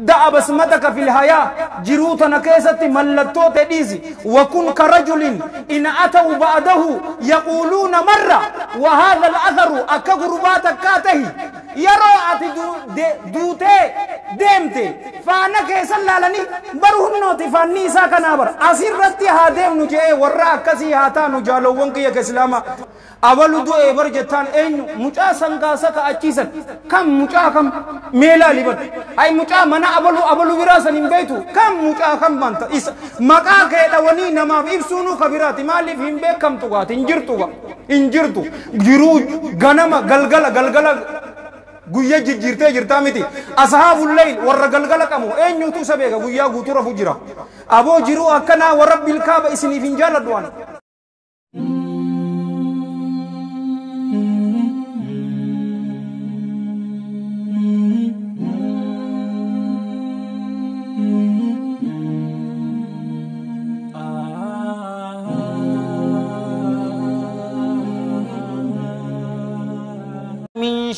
دع بسمتك في الحياة جروت نكيسة ملتو تديزي وكن كرجل إن أتوا بعده يقولون مرة وهذا الأثر أكغربات كاته يرى أتدوتي deemte faana keessan laalanii baruun nooti faanni isaa kanaa bara asirratti haa deemnu jee warra akkasii haa taanu jaalowwan kiyya keeslaama abalu du'ee bar jettaan eenyu mucaa sangaasa ka achiisan kam mucaa kam meelaa liban ay mucaa mana abalu abalu biraa san hin beetu kam mucaa kam manta isa maqaa kee dhawanii namaaf ibsuunuu ka biraati maaliif hin beekamtu gaati hin jirtu hin jirtu jiruu ganama galgala galgala guyya jirjirtee jirtaa miti ashaabul layl warra galgala qamu eenyutu isa beeka guyyaa guutuu rafu jira aboo jiruu akkanaa warra bilkaaba isiniif hin jaaladhu ani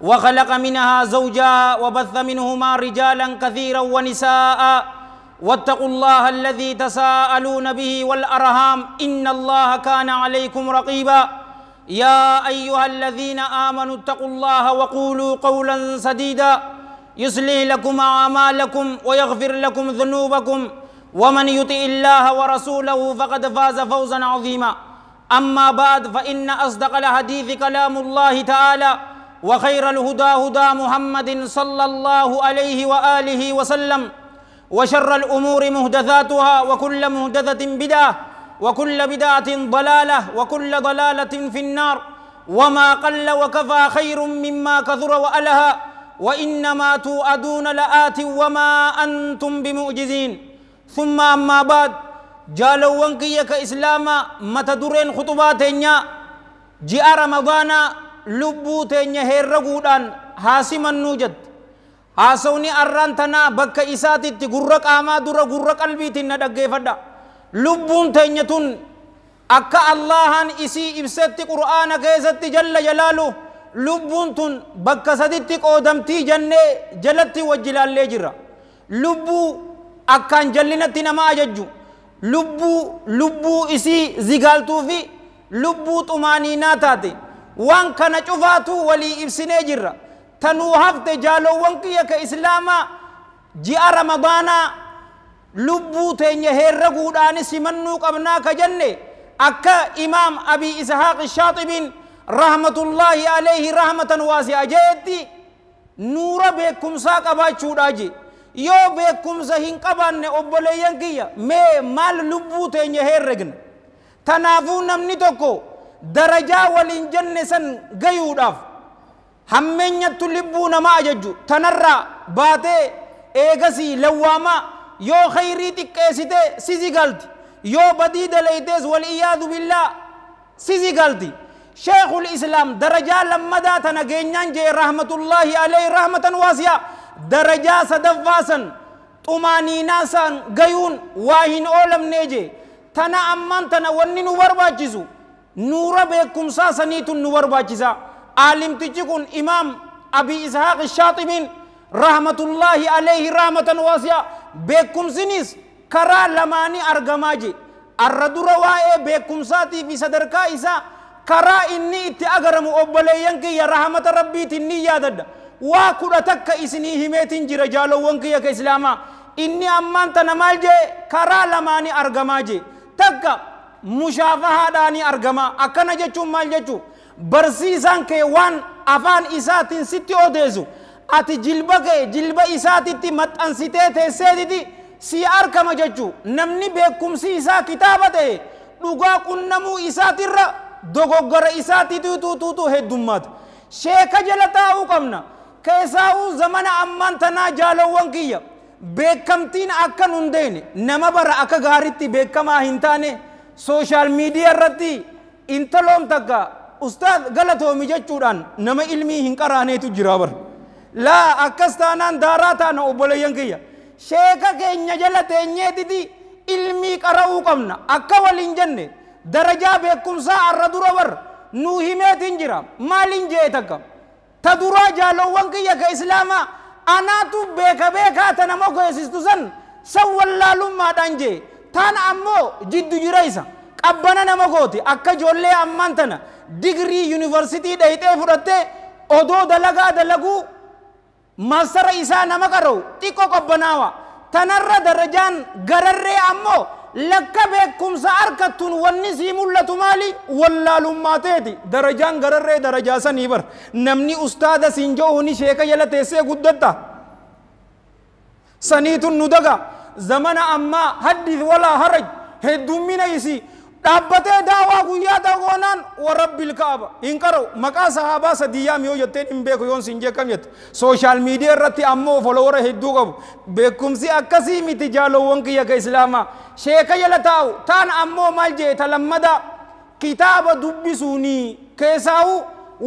وخلق منها زوجا وبث منهما رجالا كثيرا ونساء واتقوا الله الذي تساءلون به والأرهام إن الله كان عليكم رقيبا يا أيها الذين آمنوا اتقوا الله وقولوا قولا سديدا يصلح لكم أعمالكم ويغفر لكم ذنوبكم ومن يطع الله ورسوله فقد فاز فوزا عظيما أما بعد فإن أصدق الحديث كلام الله تعالى وخير الهدى هدى محمد صلى الله عليه وآله وسلم وشر الأمور مهدثاتها وكل مهدثة بدعة وكل بدعة ضلالة وكل ضلالة في النار وما قل وكفى خير مما كثر وألها وإنما توأدون لآت وما أنتم بمعجزين ثم أما بعد جالوا وانقيك إسلاما متدرين خطباتين جاء رمضان lubbuu teenya heerra guudhaan haasimannuu jette haasawni arraan tanaa bakka isaatitti gurra qaamaa dura gurra qalbiitiin na dhaggeeffadha lubbuun teenya tun akka allahan isii ibsetti qur'aana keessatti jalla jalaalu lubbuun tun bakka saditti qoodamtii jannee jalatti wajjilaallee jira lubbuu akkaan jallinatti nama ajajju lubbuu lubbuu isii zigaaltuu fi lubbuu xumaaniinaa taate وان كان جفاتو ولي إبسني جرا تنو هفت جالو وانكيا كإسلاما جي رمضانا لبو تنيا هرقو داني سمنو قبناك جنة أكا إمام أبي إسحاق الشاطب رحمة الله عليه رحمة واسعة جيتي نور بكم ساق أباتشو راجي يو بكم زهين قبان أبوليان كيا مي مال لبو تنيا رقن تنافو نمني توكو درجة والإنجنة سن قيوداف همينية لبو نما أججو تنرى باتي إيغسي لواما يو خيري تكيسيتي سيزي غلطي يو بدي دليتيس والإياذ بالله سيزي غلطي شيخ الإسلام درجة لما داتنا جينيان جي رحمة الله عليه رحمة واسعة درجة صدفاسا طمانينا سان قيون واهن أولم نيجي تنا أمان تنا ونن برباجزو نور بكم ساسنيت النور باجزا عالم تجيكم إمام أبي إسحاق الشاطبين رحمة الله عليه رحمة واسعة بكم سنيس كرا لماني أرغماجي الرد وائي بكم ساتي في صدرك إسا كرا إني اتأغرم أبليانك يا رحمة ربي تني يادد واكو تك إسني هميتين جرجالو وانك يا كإسلاما إني أمان تنمال جي كرا لماني أرغماجي تك mushaafahaadhaanii argama akkana jechuun maal jechuu barsiisaan kee waan afaan isaatiin sitti odeessu ati jilba kee jilba isaatitti maxxansitee teesseetiti si arkama jechuu namni beekumsi isaa kitaaba ta'e dhugaa qunnamuu isaatirra dogoggora isaatitu tuutuutu heddummaata sheeka jala taa'uu qabna keessaa'uu zamana ammaan tanaa jaalowwan kiyya beekamtiin akkan hundeene nama bara akka gaaritti beekamaa hin taane sooshaal miidiyaa irratti intaloon takka ustaad galatoomi jechuudhaan nama ilmii hin qaraaneetu jira bar laa akkas taanaan daaraa taana obboleeyyan kiyya sheeka keenya jala teenyeetiti ilmii qara'uu qabna akka waliin jenne darajaa beekumsaa arra dura bar nuu himeetiin jira maaliin jee takka ta duraa jaalowwan kiyya ka islaamaa anaatu beeka beekaa ta nama koyesistu san san wallaalummaadhaan jee tan ammoo jiddu jira isa qabbana nama gooti akka ijoollee ammaan tana digrii yuunivarsitii dhayxee fudhattee odoo dalagaa dalaguu maasara isaa nama qara'u xiqqoo qabbanaawa tanarra darajaan gararree ammoo lakka beekumsa harkattuun wanni sii mul'atu maali wallaalummaa ta'eeti darajaan gararree darajaa sanii bar namni ustaada siin je'uuni sheeka jala teessee guddatta saniitun nu dagaa زمن أما حدث ولا هرج هدومين يسي dhaabbatee daawaa guyyaa dagoonaan warra bilkaaba hin qarau maqaa sahaabaa sadii yaam yoo jetteen hin beeku yoon siin jeeqam jette sooshaal miidiyaa irratti ammoo foloowara hedduu qabu beekumsi akkasii miti jaalowwan kiyya ka islaamaa sheeka jala taa'u taan ammoo maal jee talammada kitaaba dubbisuuni keessaa'u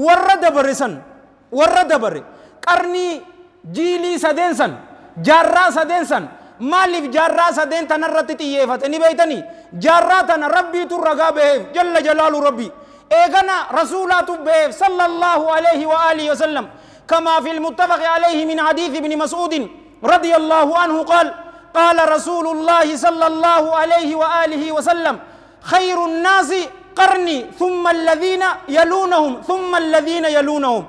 warra dabare san warra dabare qarnii jiilii sadeen san jaarraa sadeen san ما لف سدين تنرت تي يفت بيتني جارا تن ربي تو رغا به جل جلال ربي ايغنا رسولا تو به صلى الله عليه واله وسلم كما في المتفق عليه من حديث ابن مسعود رضي الله عنه قال قال رسول الله صلى الله عليه واله وسلم خير الناس قرني ثم الذين يلونهم ثم الذين يلونهم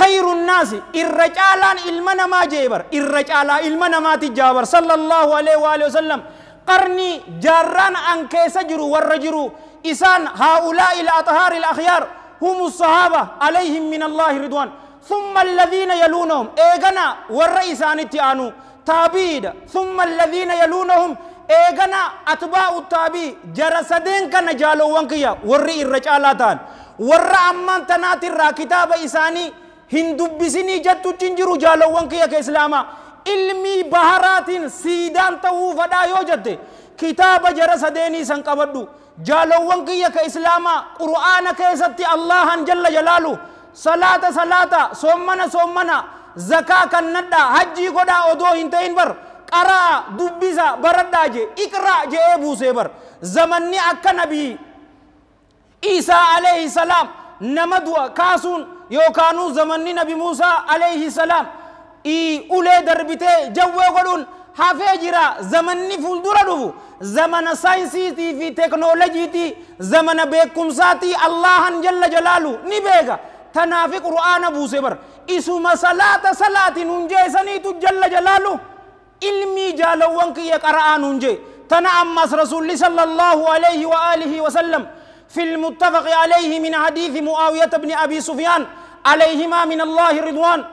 خير الناس الرجال إلمنا ما جبر الرجال إلمنا ما تجابر صلى الله عليه وآله وسلم قرني جاران أن كيسجروا والرجروا إسان هؤلاء الأطهار الأخيار هم الصحابة عليهم من الله رضوان ثم الذين يلونهم إيغنا والرئيسان التعانو تابيد ثم الذين يلونهم إيغنا أتباع التابي جرسدين كان جالو وانقيا ورئي الرجالاتان ورأ أمان تناتي كتاب إساني hin dubbisinii jettuchi hin jiru jaalawwan kiyya ka islaamaa ilmii baharaatiin siidaan ta'uu fadhaa yoo jette kitaaba jara sadeenii san qabadhu jaalawwan kiyya ka islaamaa qur'aana keessatti allahan jalla jalaalu salaata salaata soommana soommana zakaa kannadha hajjii godhaa odoo hin ta'in bar qaraa dubbisa baradhaa jee iqraa je'ee buusee bar zamanni akka nabii isaa alayhi salaam nama du'a kaasuun yookaanuu zamanni nabi muusaa alayhi salaam ulee darbitee jawwee godhuun hafee jira zamanni fuuldura dhufu zamana saayinsiitii fi teknoolojiitii zamana beekumsaatii allahan jalla jalaalu ni beeka tanaafi qur'aana buuse bar isuma salaata salaatiin hunjeessaniitu jalla jalaalu ilmii jaalawwan kiyya qara'aan hunjee tana ammas rasuulli sallallahu alayhi wa alihi wa sallam في المتفق عليه من حديث معاوية بن أبي سفيان عليهما من الله رضوان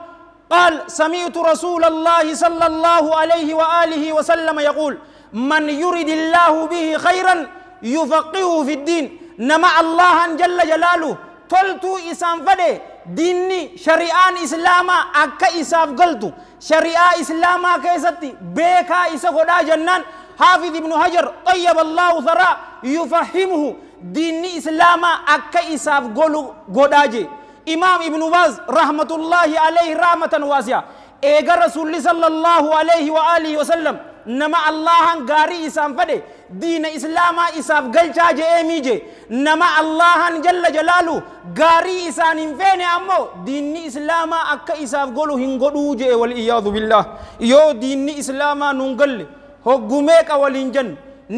قال سمعت رسول الله صلى الله عليه وآله وسلم يقول من يرد الله به خيرا يفقهه في الدين نما الله جل جلاله تلتو إسان فده ديني شريعان إسلاما أكا إساف قلتو شريعة إسلاما كيستي بيكا إسا جنان حافظ ابن حجر طيب الله ثراء يفهمه diinni islaamaa akka isaaf golu godhaa jee imaam ibnu baaz rahmatullaahi alayhi rahmatan waasiya eega rasuulli sallallahu alayhi wa alihi wasallam nama allahan gaarii isaan fadhe diina islaamaa isaaf galchaa je'eemii je nama allahan jalla jalaalu gaarii isaan hin feene ammoo diinni islaamaa akka isaaf golu hin godhuu je'e wal iyyaadu billaah yoo diinni islaamaa nuun galle hoggumee qawaliin jannu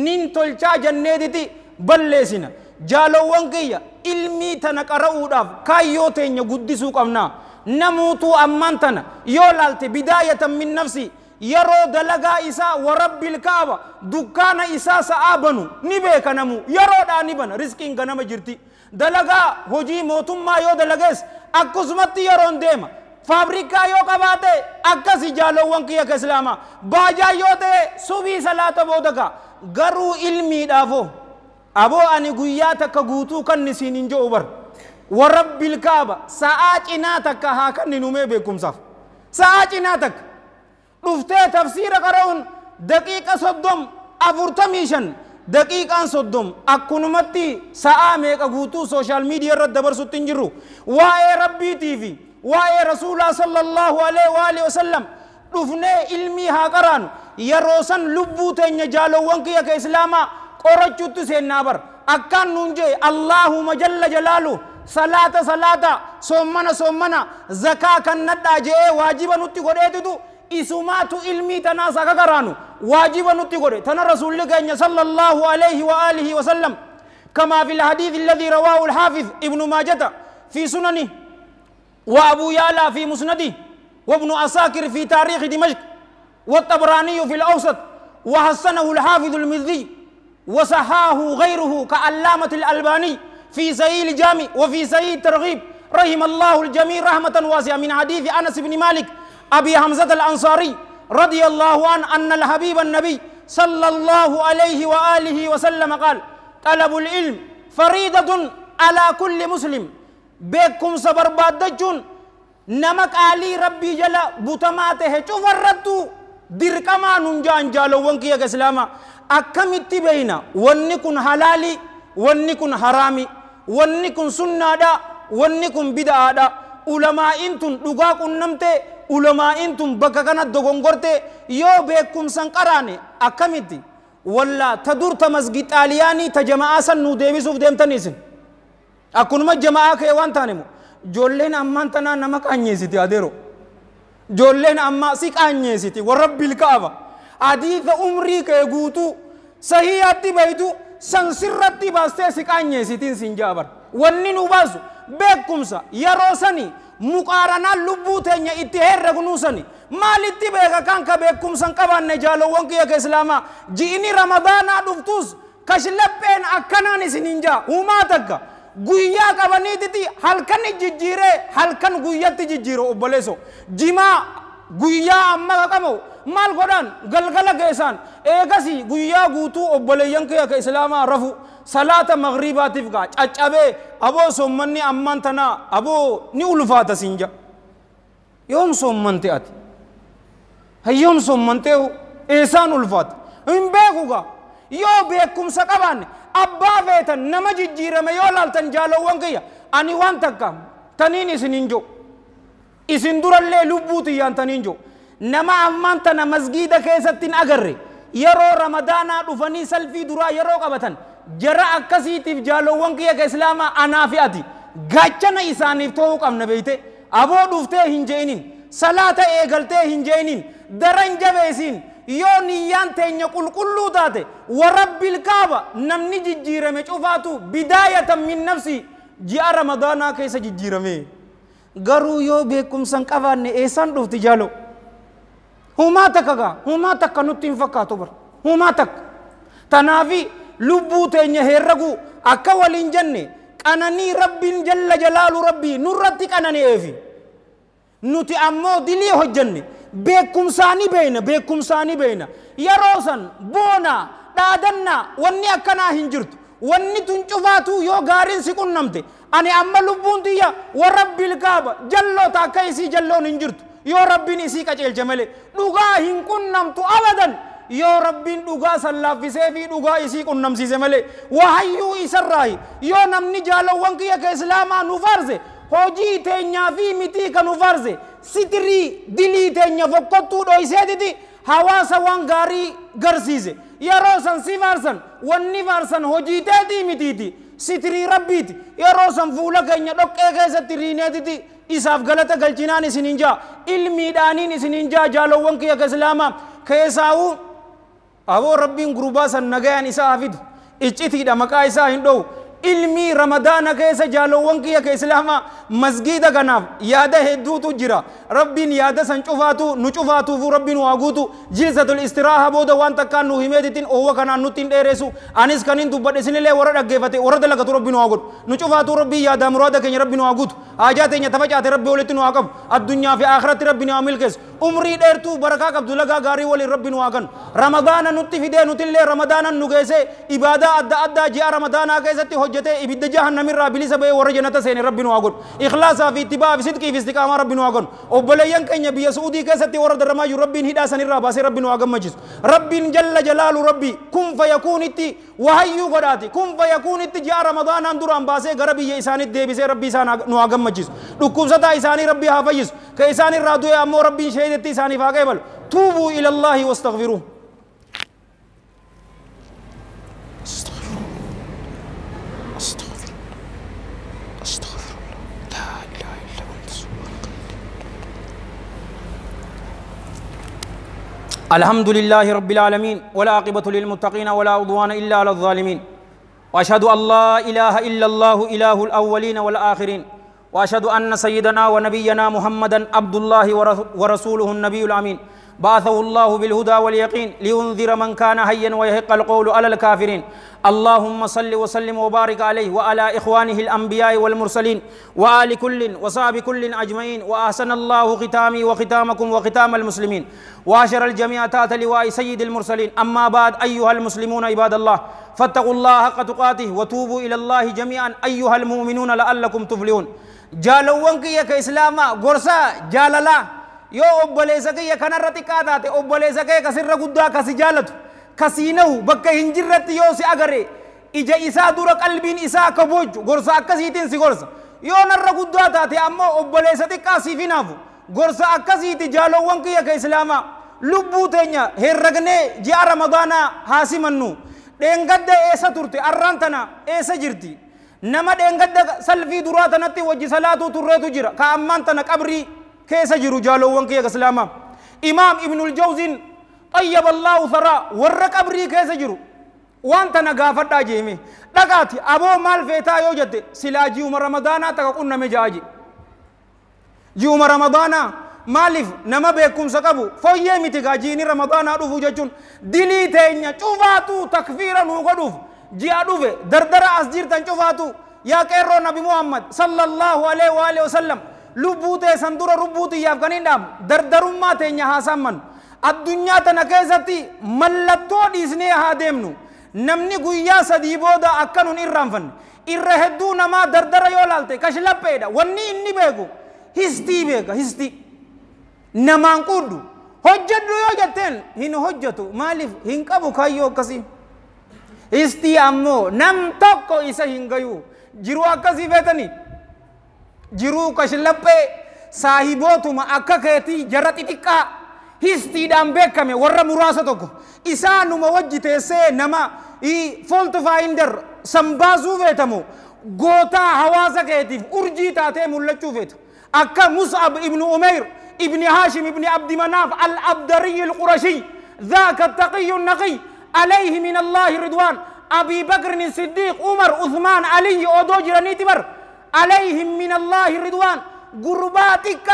nin tolchaa janneetiti balleessina jaalowwan kiyya ilmii tana qara'uudhaaf kaayyoo teenya guddisuu qabna namuutuu ammaan tana yoo laalte bidaayatan min nafsi yeroo dalagaa isaa warabbil kaaba dukkaana isaa sa'aa banu ni beeka namu yeroodhaa ni bana riskiin ganama jirti dalagaa hojii mootummaa yoo dalagees akkasumatti yeroon deema faabrikaa yoo qabaate akkasi jaalowwan kiyya ka islaamaa baajaa yoo ta'e subii salaata booda garuu ilmiidhaafoo aboo ani guyyaa takka guutuu kan isiin hin je'u bar warra bilkaaba sa'aa cinaa takka haa kan numee beekumsaaf sa'aa cinaa takka dhuftee tafsiira qara'uun daqiiqa soddom afurtamii shan daqiiqaan soddom akkunumatti sa'aa meeqa guutuu sooshaal miidiyaa irratti dabarsutti hin jirru waa'ee rabbiitii fi waa'ee rasuulaa sallallahu alaihi wa alihi wasallam dhufnee ilmii haa qaraanu yeroo san lubbuu teenya jaalowwan kiyya ka islaamaa qorachuutti seennaa bar akkaan nuun jee allaahuma jalla jalaalu salaata salaata soommana soommana zakaa kannadhaa jee waajiba nutti godheetitu isumaatu ilmii tanaa saka karaanu waajiba nutti godhe tana rasuulli keenya sala allaahu alayhi wa aalihi wasallam كما في الحديث الذي رواه الحافظ ابن ماجة في سننه وأبو يالا في مسنده وابن أساكر في تاريخ دمشق والطبراني في الأوسط وحسنه الحافظ المزي وصحاه غيره كعلامة الألباني في زيل الجامع وفي زيل الترغيب رحم الله الجميع رحمة واسعة من حديث أنس بن مالك أبي حمزة الأنصاري رضي الله عنه أن الحبيب النبي صلى الله عليه وآله وسلم قال طلب العلم فريضة على كل مسلم بكم صبر بادجون نمك علي ربي جل بوتماته الرد درقما ننجان انجالو ونكي إسلاما akkamitti beeyna wanni kun halali wanni kun harami wanni kun sunnaadha wanni kun bida'aadha ulamaa'iin tun dhugaa kunnamte ulamaa'iin tun bakka kana dogongorte yoo beekumsan qaraane akkamitti wallaa ta dur ta masgid xaaliyaanii ta jama'aa san nuu deebisuuf deemtan isin akkunuma jama'aa kee waan taanemu joolleen ammaan tanaa nama qaanyeessiti adeero joolleen ammaa si qaanyeessiti warra bilkaa'aba حديث عمري كيغوتو صحيحتي بيتو سنسرتي باستي سكاني سيتين سنجابر wanni nu baasu beekumsa yeroo sani muqaaranaan lubbuu teenya itti herregnuu sani maalitti beeka kan ka beekumsan qabanne jaalowwan kiyya ka islaamaa ji'ini ramadaanaa dhuftus kashlapheen akkanaan isinin jaa humaa takka guyyaa qabaniititi halkan jijjiiree halkan guyyatti jijjiiro obboleeso jimaa guyyaa amma kaqamu maal godhan galgala keessan eegasii guyyaa guutuu obboleeyyan kee akka islaamaa rafu salaata magriibaatiif gaa caccabee aboo sommanni ammaan tanaa aboo ni ulfaata sinja yoom sommante ati hayyoom sommantee eesaan ulfaata hin beeku gaa yoo beekumsa qabaanne abbaa feetan nama jijjiirame yoo laaltan jaalowwan kiyya ani waan takka taniin isin hin jiru isin durallee lubbuuti yaantaniin jiru nama ammaan tana masgiida keessatti hin agarre yeroo ramadaanaa dhufanii salfii duraa yeroo qabatan jara akkasiitiif jaalowwan kiyya islaamaa anaa fi ati gachana isaaniif ta'uu qabna beeyte aboo dhuftee hin je'inin salaata eegaltee hin je'inin daran jabeesiin yoo niyyaan teenya qulqulluu taate warabbil kaaba namni jijjiirame cufaatu bidaayatan min nafsi ji'a ramadaanaa keessa jijjiirame. garuu yoo beekumsa hin qabaanne eessaan dhufti jaaloo humaa takka gaa humaa takka nutti hin fakkaatu bar humaa takka tanaafi lubbuu teenya herragu akka waliin jenne qananii rabbiin jalla jalaalu rabbii nurratti qananeefi nuti ammoo dilii hojjenne beekumsaanii beeyna beekumsaanii beeyna yeroo san boona dhaadannaa wanni akkanaa hin jirtu wanni tun cufaatu yoo gaariin si qunnamte ani amma lubbuun tiyya warrabbi ilkaaba jalloota akka isii jalloon hin jirtu yoo rabbiin isii qaceelche malee dhugaa hin qunnamtu abadan yoo rabbiin dhugaa san laaffisee fi dhugaa isii qunnamsiise malee wahayyuu isarraayi yoo namni jaalowwan kiyya ka islaamaa nuuf arse hojii teenyaa fi mitii ka nuuf arse sitirii dilii teenya fokkottuu dhoyseetiti hawaasa waan gaarii garsiise yeroo san si faarsan wanni faarsan hojii teetii mitiiti sitirii rabbiiti yeroo san fuula keenya dhoqqee keessatti riineetiti isaaf galata galchinaan isinin jaa ilmiidhaaniin isinin jaa jaalowwan kiyya ka islaamaa keessaa'uu aboo rabbiin gurbaa san nagayaan isaa hafidu iccitiidha maqaa isaa hin dhowu علمي رمضان كيس جالو ونكي كيسلاما مسجد كناف يادا هدو تو جرا ربين يادا سنشوفاتو نشوفاتو فو ربين واغوتو جلسة الاستراحة بودا وانتا كان نهيمتين اوه كان نتين ايريسو انيس كانين تو بات اسنين لأي ورد اگفاتي ورد لغتو ربين واغوت نشوفاتو ربين يادا مرادا كين ربين واغوت آجاتين يتفاجات ربين ولتين واغف الدنيا في آخرت ربين واملكس umri dheertuu barakaa qabdu lagaa gaarii waliin rabbiin waagan ramadaana nutti fidee nutillee ramadaanan nu geesse ibaadaa adda addaa ji'a ramadaanaa keessatti hojjete ibidda jahannamirraa bilisa ba'ee warra jannata seene rabbiin waa godhu ikhlaasaa fi ittibaa fi sidqii fi istiqaamaa rabbiin waa godhu obboleeyyan keenya biyya su'udii keessatti warra daramaa jiru rabbiin hidhaa sanirraa baasee rabbiin waa gammachiisu rabbiin jalla jalaalu rabbi kun fayakuunitti wahayyuu godhaati kun fayakuunitti ji'a ramadaanaan duraan baasee gara biyya isaaniitti deebisee rabbi isaan nu waa gammachiisu dhukkubsataa isaanii rabbi haa كيسان الرادو يا مو ربي شهيد إساني فاقبل توبوا إلى الله واستغفروه لا إله إلا الحمد لله رب العالمين ولا عقبة للمتقين ولا عدوان إلا على الظالمين وأشهد أن لا إله إلا الله إله الأولين والآخرين وأشهد أن سيدنا ونبينا محمدا عبد الله ورسوله النبي الأمين بعثه الله بالهدى واليقين لينذر من كان حيا ويحق القول على الكافرين اللهم صل وسلم وبارك عليه وعلى إخوانه الأنبياء والمرسلين وآل كل وصحب كل أجمعين وأحسن الله ختامي وختامكم وختام المسلمين وأشر الجميع تات لواء سيد المرسلين أما بعد أيها المسلمون عباد الله فاتقوا الله حق تقاته وتوبوا إلى الله جميعا أيها المؤمنون لعلكم تفلحون جالوانك يا كإسلاما غرسا جاللا yoo obboleessa kiyya kanarra xiqqaa taate obboleessa kee kasirra guddaa kasi jaalatu kasii nahu bakka hin jirratti yoo si agare ija isaa dura qalbiin isaa akka boojju gorsa akkasiitiin si gorsa yoo narra guddaa taate ammoo obboleessa xiqqaa siif hinaafu gorsa akkasiiti jaalowwan kiyya ka islaamaa lubbuu teenya herragnee ji'a ramadaanaa haasimannu dheengadda eessa turte arraan tana eessa jirti nama dheengadda salfii duraa tanatti wajji salaatuu turreetu jira ka ammaan tana qabrii كيس جرو جالو وان كيا اسلاما امام ابن الجوزي طيب الله ثرى ورق ابري كيس جرو وانت نغافدا جيمي دغاتي ابو مال فيتا يوجد سلاجي عمر رمضان تكون مجاجي جي عمر رمضان maaliif nama beekumsa qabu foyyee miti gaajiini ramadaanaa dhufu jechuun dilii teenya cufaatu takfiira nuu godhuuf ji'a dhufe dardara as jirtan cufaatu yaa qeerroo nabi muhammad sallallahu alaihi wa alihi wasallam lubbuu teessan dura lubbuu xiyyaaf kan hin dhaabne dardarummaa teenya haasamman addunyaa tana keessatti mallattoo dhiisnee haa deemnu namni guyyaa sadii booda akka nun irraanfanne irra hedduu namaa dardara yoo laalte kashlapheedha wanni inni beeku histii beeka histii namaan quudhu hojjedhu yoo jetteen hin hojjetu maaliif hin qabu kayyoo akkasii histii ammoo nam tokko isa hin gayuu jiru akkasii feetanii جرو كشلبي صاحبو توما اكا كيتي جراتي تيكا هستي دام بكامي ورا مراسا توكو اسان نما وجيت نما اي فولت فايندر سمبازو فيتامو غوتا هوازا كيتي ارجي تاتي ملتشو فيت اكا مصعب ابن امير ابن هاشم ابن عبد مناف الابدري القرشي ذاك التقي النقي عليه من الله رضوان ابي بكر الصديق عمر عثمان علي اودو جرانيتي عليهم من الله رضوان قرباتك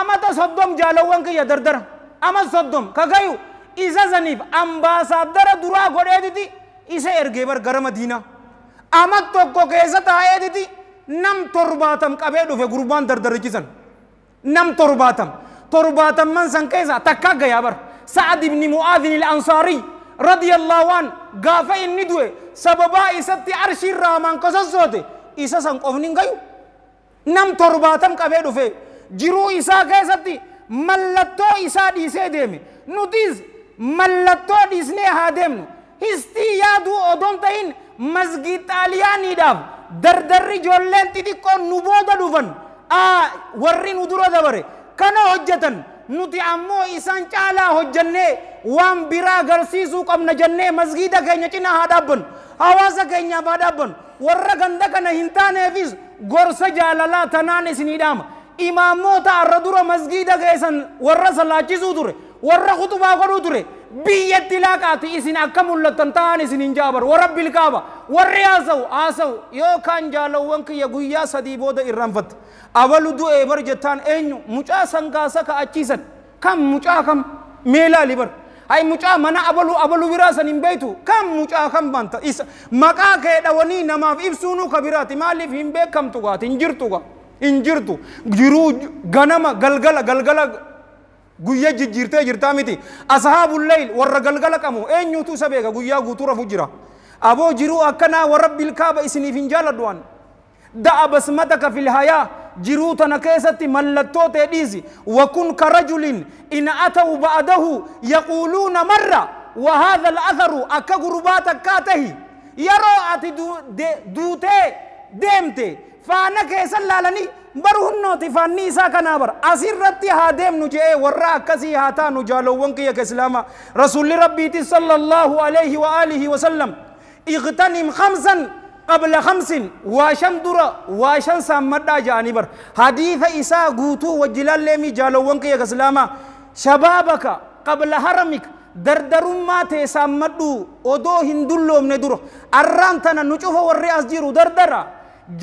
أما تصدم جالوان كي يدردر أما تصدم كغيو إذا زنيب زنيف أمباسادر درا غوري ديتي إذا إرغيبر غرم دينا أما توقو كيسا تايا ديتي نم ترباتم كبيرو في قربان دردر جيزن نم ترباتم ترباتم من سن كيسا تكا غيابر سعد بن معاذ الأنصاري رضي الله عنه غافا إني دوه سببا إساتي عرشي رامان قصص isa san qofni gayu nam torbaatan qabee dhufe jiruu isaa keessatti mallattoo isaa dhiisee deeme nutis mallattoo dhiisnee haa deemnu histii yaaduu odoon ta'in masgii xaaliyaaniidhaaf dardarri ijoolleen xixiqqoo nu booda dhufan warri nu dura dabare kana hojjetan nuti ammoo isaan caalaa hojjannee waan biraa agarsiisuu qabna jennee masgiida keenya cinaa haa dhaabbannu hawaasa keenyaaf haa dhaabbannu warra ganda kana hin taaneefis gorsa jaalalaa tanaan isinii dhaama imaamoota arra dura masgiida geessan warra salaachisuu ture warra khutubaa godhuu ture biyyatti laaqaati isin akka mul'attan ta'an isin hin jaabar warra bilkaaba warri haasa'u haasa'u yoo kaan jaalawwan kiyya guyyaa sadii booda irraanfatte abalu du'ee bar jettaan eenyu mucaa sangaasa ka'achiisan kam mucaa kam meelaa libar ay mucaa mana abaluu abaluu biraa san hin beeytu kam mucaa kan banta isa maqaa kee dhawanii namaaf ibsuunu ka biraati maaliif hin beekamtu gaati hin jirtu ga hin jirtu jiruu ganama galgala galgala guyya jijjiirtee jirtaa miti ashaabul leyl warra galgala qamu eenyutu isa beeka guyyaa guutuu rafu jira aboo jiruu akkanaa warra bilkaaba isiniif hin jaaladhu an da'a basmataka fil hayaa jiruu tana ملتو mallattoo وكن كرجل إن أتوا بعده يقولون مرة وهذا الأثر أكغربات كاته أكا يرو أتي دوتي ديمتي فانا كيسا لالني برهن نوتي فاني إسا كنابر أسير رتي ها ديم نجي ورا كسي هاتا نجالو ونكي كسلاما رسول ربي صلى الله عليه وآله وسلم اغتنم خمسا قبل خمس واشم درا واشم سامدا جاني بر حديث إسا غوتو وجلال لمي جالوان كي غسلاما شبابك قبل حرمك دردرummaa ta'e saammadhu odoo hin dulloomne dura arraan tana nu cufa warri as jiru dardara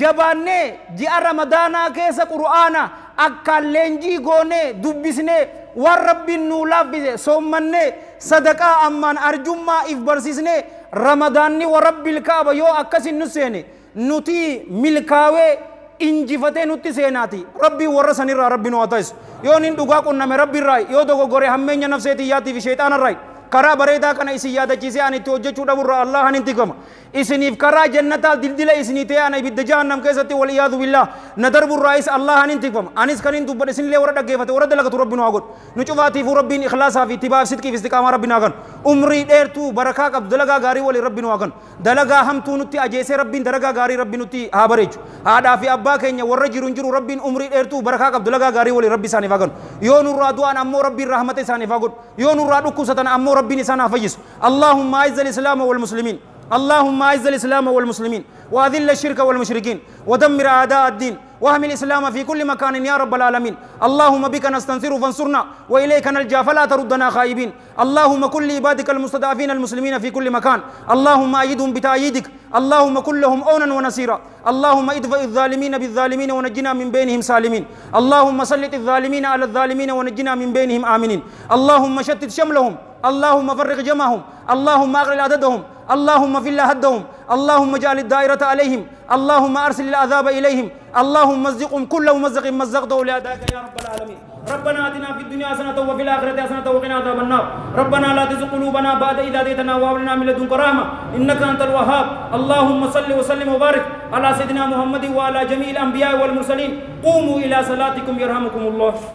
jabaannee ji'a ramadaanaa keessa qura'aana akkaan leenjii goonee dubbisnee waan rabbiin nuu laaffise soommannee sadaqaa ammaan arjummaa if barsiisnee ramadaanni warra bilkaaba yoo akkasin nu seene nuti milkaawee injifatee nutti seenaati rabbii warra sanirraa rabbi nu haa ta'isu yoo nin dhugaa qunname rabbi irraa yoo dogoggore hammeenya nafseetiyyaatiif sheexaanarraa karaa bareedaa kana isin yaadachiisee ani itti hojjechuu dhaburraa Allah ani intiqama isiniif karaa jannataa dildila isinii ta'e ana ibidda jahannam keessatti wal iyaadu billah na darburraayis Allah ani intiqama anis kan hin dubbadhe isinillee warra dhaggeeffate warra dalagatu rabbi nu haa godhu nu cufaatiifu rabbiin ikhlaasaa fi ittibaaf sidqiif istiqaamaa rabbi naa kanu umrii dheertuu barakaa qabdu dalagaa gaarii waliin rabbi nu haa kanu dalagaa hamtuu nutti ajeesee rabbiin dalagaa gaarii rabbi nutti haa bareechu haadhaa fi abbaa keenya warra jiru hin jiru rabbiin umrii dheertuu barakaa qabdu dalagaa gaarii waliin rabbi isaaniif haa kanu yoo nurraa du'aan ammoo rabbiin rahmata isaaniif haa godhu yoo nurraa dhukkubsatan ammoo ربي نسانا فجس اللهم أعز الإسلام والمسلمين اللهم أعز الإسلام والمسلمين وأذل الشرك والمشركين ودمر أعداء الدين وهم الإسلام في كل مكان يا رب العالمين اللهم بك نستنصر فانصرنا وإليك نلجأ فلا تردنا خائبين اللهم كل عبادك المستضعفين المسلمين في كل مكان اللهم أيدهم بتأييدك اللهم كلهم أونا ونصيرا اللهم ادفع الظالمين بالظالمين ونجنا من بينهم سالمين اللهم سلط الظالمين على الظالمين ونجنا من بينهم آمنين اللهم شتت شملهم اللهم فرق جمعهم اللهم أغلل عددهم اللهم في هدهم اللهم جعل الدائرة عليهم اللهم أرسل العذاب إليهم اللهم مزقهم كل ممزق مزقته لأداك يا رب العالمين ربنا آتنا في الدنيا حسنة وفي الآخرة حسنة وقنا عذاب النار ربنا لا تزغ قلوبنا بعد إذ هديتنا وهب لنا من لدنك رحمة إنك أنت الوهاب اللهم صل وسلم وبارك على سيدنا محمد وعلى جميع الأنبياء والمرسلين قوموا إلى صلاتكم يرحمكم الله